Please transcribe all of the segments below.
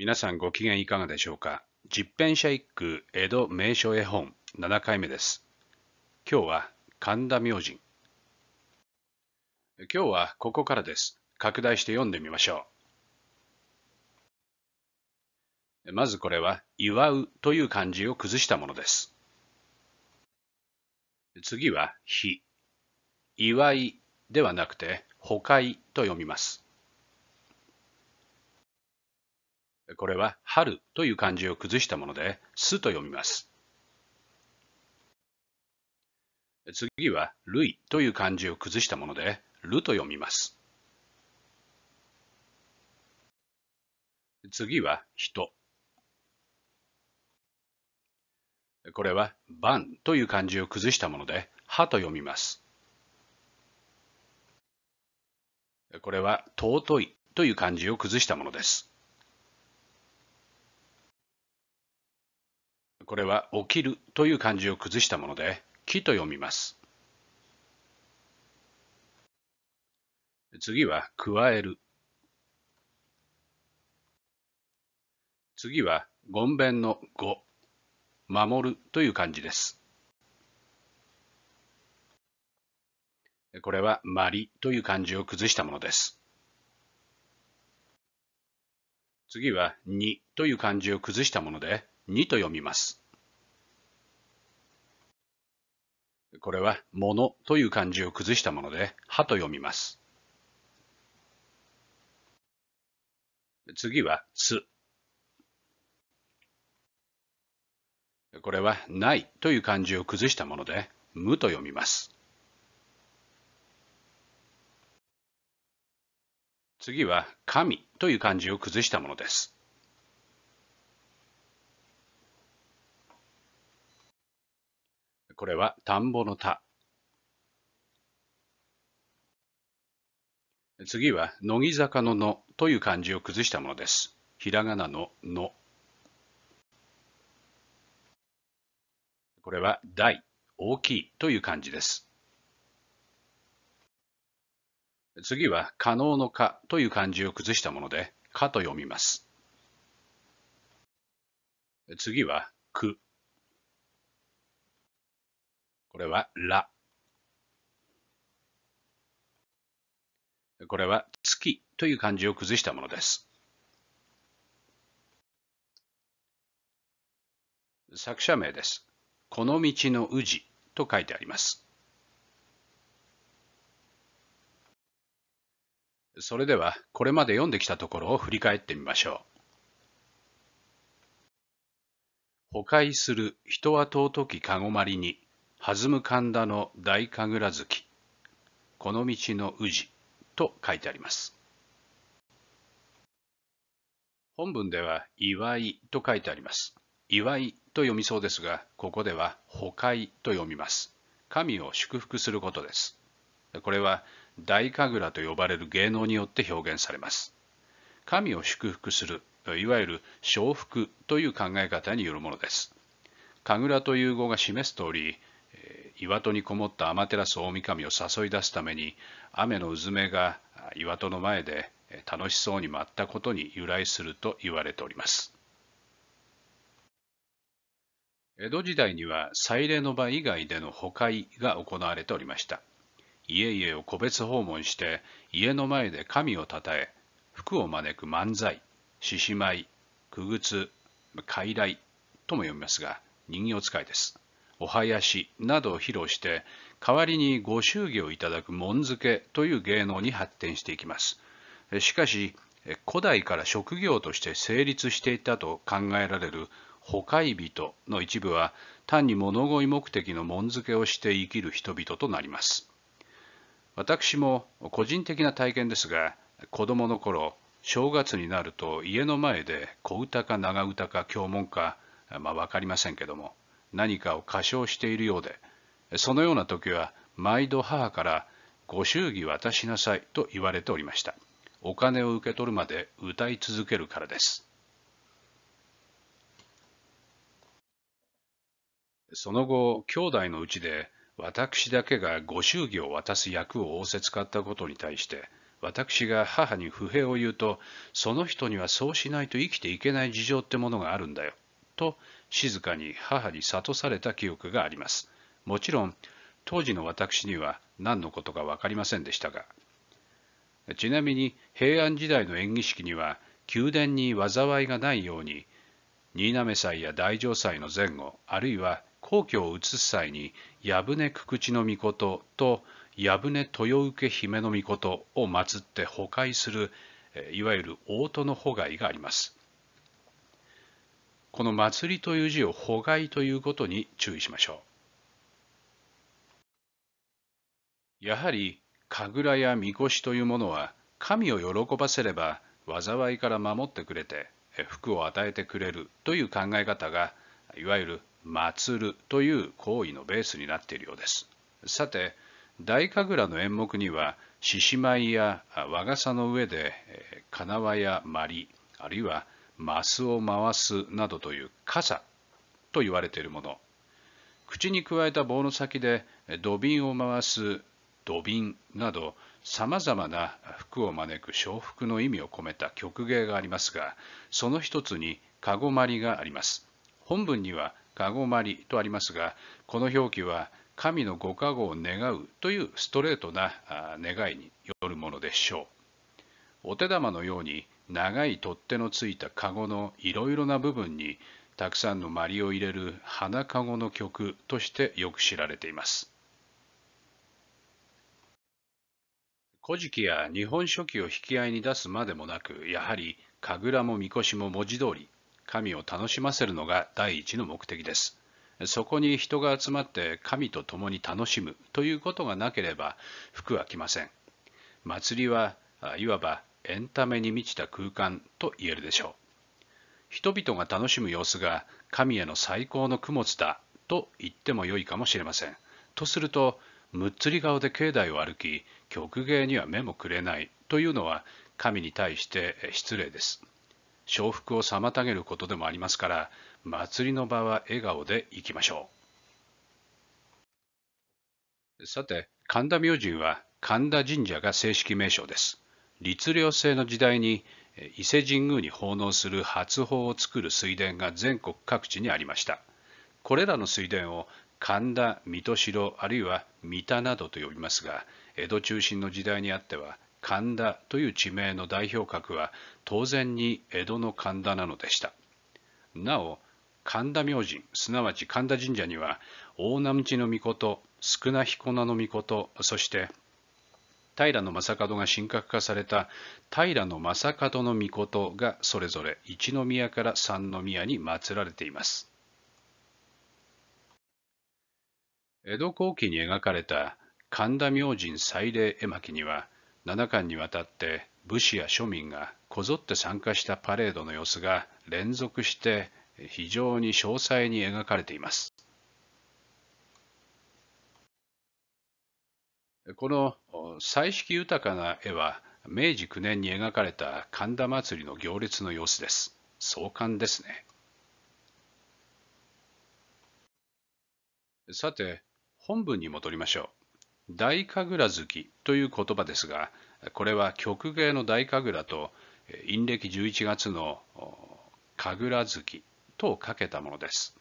皆さんご機嫌いかがでしょうか実編者一句江戸名所絵本7回目です。今日は神田明神。今日はここからです。拡大して読んでみましょう。まずこれは祝うという漢字を崩したものです。次は日。祝いではなくて、ほ解と読みます。これは春という漢字を崩したもので、すと読みます。次は、類という漢字を崩したもので、ると読みます。次は、人。これは、番という漢字を崩したもので、はと読みます。これは、尊いという漢字を崩したものです。これは起きるという漢字を崩したもので、木と読みます。次は加える。次はごんべんのご、守るという漢字です。これはまりという漢字を崩したものです。次はにという漢字を崩したもので、にと読みます。これは、ものという漢字を崩したもので、はと読みます。次は、す。これは、ないという漢字を崩したもので、無と読みます。次は、神という漢字を崩したものです。これは田んぼの田。次は、乃木坂ののという漢字を崩したものです。ひらがなのの。これは、大、大きいという漢字です。次は、可能のか」という漢字を崩したもので、かと読みます。次は、く、これはラ。これは月という漢字を崩したものです。作者名です。この道の宇治と書いてあります。それではこれまで読んできたところを振り返ってみましょう。破壊する人は尊きかごまりに弾む神田の大神楽月この道の氏と書いてあります本文では祝いと書いてあります祝いと読みそうですがここでは保会と読みます神を祝福することですこれは大神楽と呼ばれる芸能によって表現されます神を祝福するいわゆる承福」という考え方によるものです神楽という語が示す通り岩戸にこもった天照大神を誘い出すために雨のうずめが岩戸の前で楽しそうに舞ったことに由来すると言われております。江戸時代には祭礼の場以外での保会が行われておりました。家々を個別訪問して家の前で神をたたえ福を招く漫才獅子舞九仏傀儡とも読みますが人形使いです。お囃子などを披露して代わりにご祝儀をいただく門付けという芸能に発展していきますしかし古代から職業として成立していたと考えられる捕快人の一部は単に物乞い目的の門付けをして生きる人々となります私も個人的な体験ですが子供の頃正月になると家の前で小唄か長唄か経文かまあ分かりませんけども何かを過小しているようでそのような時は毎度母から「ご祝儀渡しなさい」と言われておりましたお金を受け取るまで歌い続けるからですその後兄弟のうちで私だけがご祝儀を渡す役を仰せつかったことに対して私が母に不平を言うとその人にはそうしないと生きていけない事情ってものがあるんだよと静かに母に諭された記憶があります。もちろん当時の私には何のことか分かりませんでしたがちなみに平安時代の演技式には宮殿に災いがないように新滑祭や大城祭の前後あるいは皇居を移す際に藪根九口の御事と藪根豊受姫の御事を祀って保壊するいわゆる大戸の保外があります。この祭りという字を保がということに注意しましょう。やはり、神楽や神輿というものは、神を喜ばせれば、災いから守ってくれて、福を与えてくれるという考え方が、いわゆる祭るという行為のベースになっているようです。さて、大神楽の演目には、獅子舞や和傘の上で、かなわや鞠あるいはマスを回すなどという傘と言われているもの口にくわえた棒の先で土瓶を回す土瓶などさまざまな服を招く笑福の意味を込めた曲芸がありますがその一つにかごまりがあります本文にはかごまりとありますがこの表記は神のご加護を願うというストレートな願いによるものでしょうお手玉のように長い取っ手のついたカゴのいろいろな部分にたくさんのマリを入れる花カゴの曲としてよく知られています。古事記や日本書紀を引き合いに出すまでもなく、やはり神楽も神輿も文字通り、神を楽しませるのが第一の目的です。そこに人が集まって神と共に楽しむということがなければ服は着ません。祭りはいわばエンタメに満ちた空間と言えるでしょう人々が楽しむ様子が神への最高の供物だと言ってもよいかもしれませんとするとむっつり顔で境内を歩き曲芸には目もくれないというのは神に対して失礼です承福を妨げることでもありますから祭りの場は笑顔でいきましょうさて神田明神は神田神社が正式名称です律令制の時代に伊勢神宮に奉納する初砲を作る水田が全国各地にありましたこれらの水田を神田水戸城あるいは三田などと呼びますが江戸中心の時代にあっては神田という地名の代表格は当然に江戸の神田なのでしたなお神田明神すなわち神田神社には大波地の御事少な彦名の御事そして平将門が神格化された平将門の御事がそれぞれ一宮から三宮に祀られています。江戸後期に描かれた神田明神祭礼絵巻には七巻にわたって武士や庶民がこぞって参加したパレードの様子が連続して非常に詳細に描かれています。この彩色豊かな絵は明治9年に描かれた神田祭りの行列の様子です。壮観ですね。さて、本文に戻りましょう。大神楽月という言葉ですが、これは曲芸の大神楽と陰暦11月の神楽月とをかけたものです。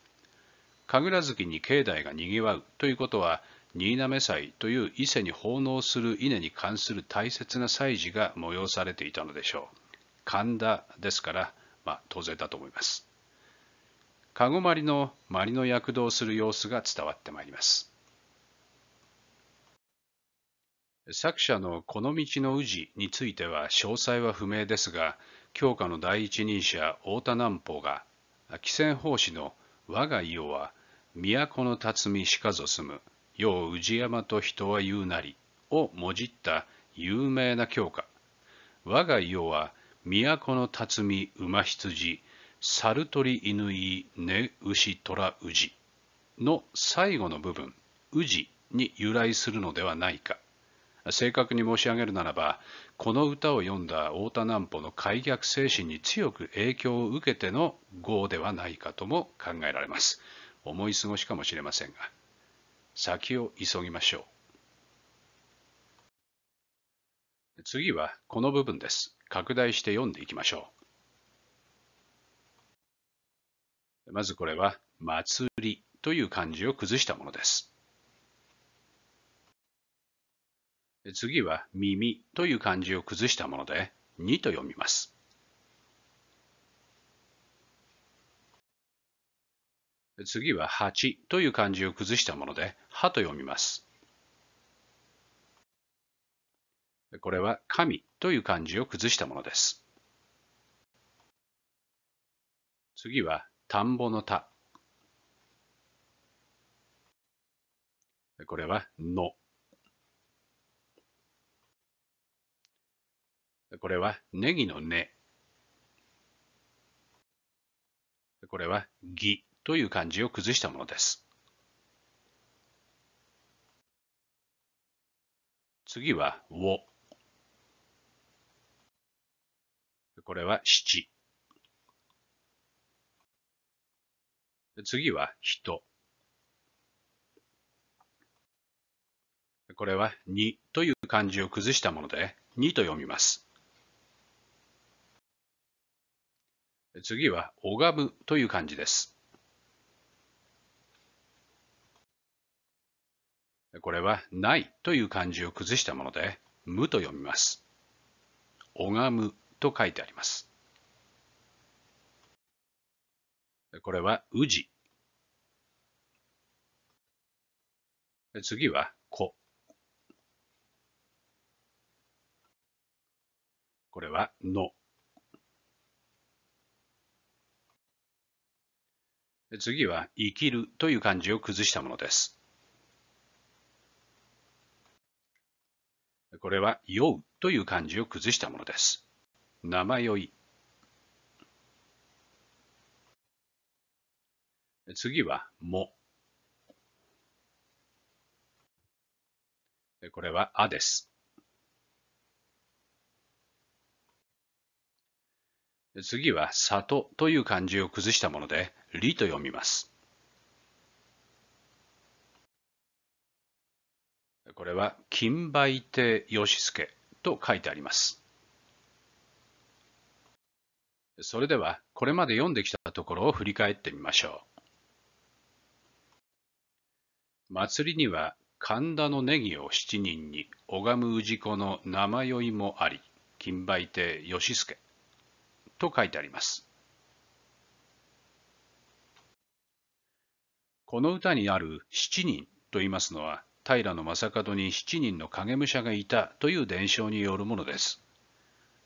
神楽月に境内がにぎわうということは、新滑祭という伊勢に奉納する稲に関する大切な祭事が催されていたのでしょう神田ですから、まあ、当然だと思います籠まりのまりの躍動する様子が伝わってまいります作者のこの道の氏については詳細は不明ですが教科の第一人者太田南方が紀仙法師の我が世は都の辰巳しかぞ住む陽氏山と人は言うなりをもじった有名な教科我が世は都の辰巳馬羊猿鳥犬い根牛虎氏の最後の部分氏に由来するのではないか正確に申し上げるならばこの歌を読んだ太田南畝の開脚精神に強く影響を受けての号ではないかとも考えられます思い過ごしかもしれませんが。先を急ぎましょう。次はこの部分です。拡大して読んでいきましょう。まずこれは祭りという漢字を崩したものです。次は耳という漢字を崩したもので、にと読みます。次は8という漢字を崩したもので、はと読みます。これは神という漢字を崩したものです。次は田んぼの田。これはの。これはネギの根。これはぎ。という漢字を崩したものです。次は、を。これは七。次は、人。これはにという漢字を崩したもので、にと読みます。次は、拝むという漢字です。これはないという漢字を崩したもので、無と読みます。拝むと書いてあります。これはじ。次は子。これはの。次は生きるという漢字を崩したものです。これは酔うという漢字を崩したものです。生酔い。次は、も。これは、あです。次は、里という漢字を崩したもので、りと読みます。これは金梅亭義助と書いてあります。それではこれまで読んできたところを振り返ってみましょう。祭りには神田のネギを七人に拝む氏子の生酔いもあり金梅亭義助と書いてあります。この歌にある七人と言いますのは平将門に7人の影武者がいたという伝承によるものです。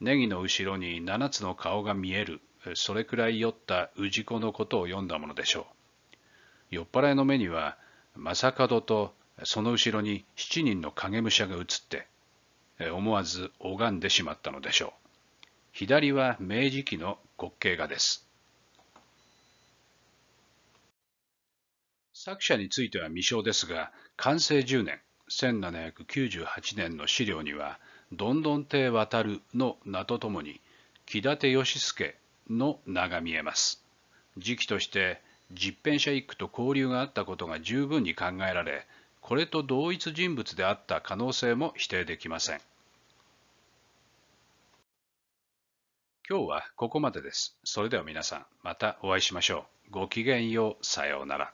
ネギの後ろに7つの顔が見える、それくらい酔った氏子のことを読んだものでしょう。酔っ払いの目には、将門とその後ろに7人の影武者が映って、思わず拝んでしまったのでしょう。左は明治期の滑稽画です。作者については未詳ですが、寛政10年1798年の資料には「どんどん亭渡る」の名とともに「木立義助」の名が見えます。時期として実編者一句と交流があったことが十分に考えられこれと同一人物であった可能性も否定できません。今日はここまでです。それでは皆さんまたお会いしましょう。ごきげんよう。さようなら。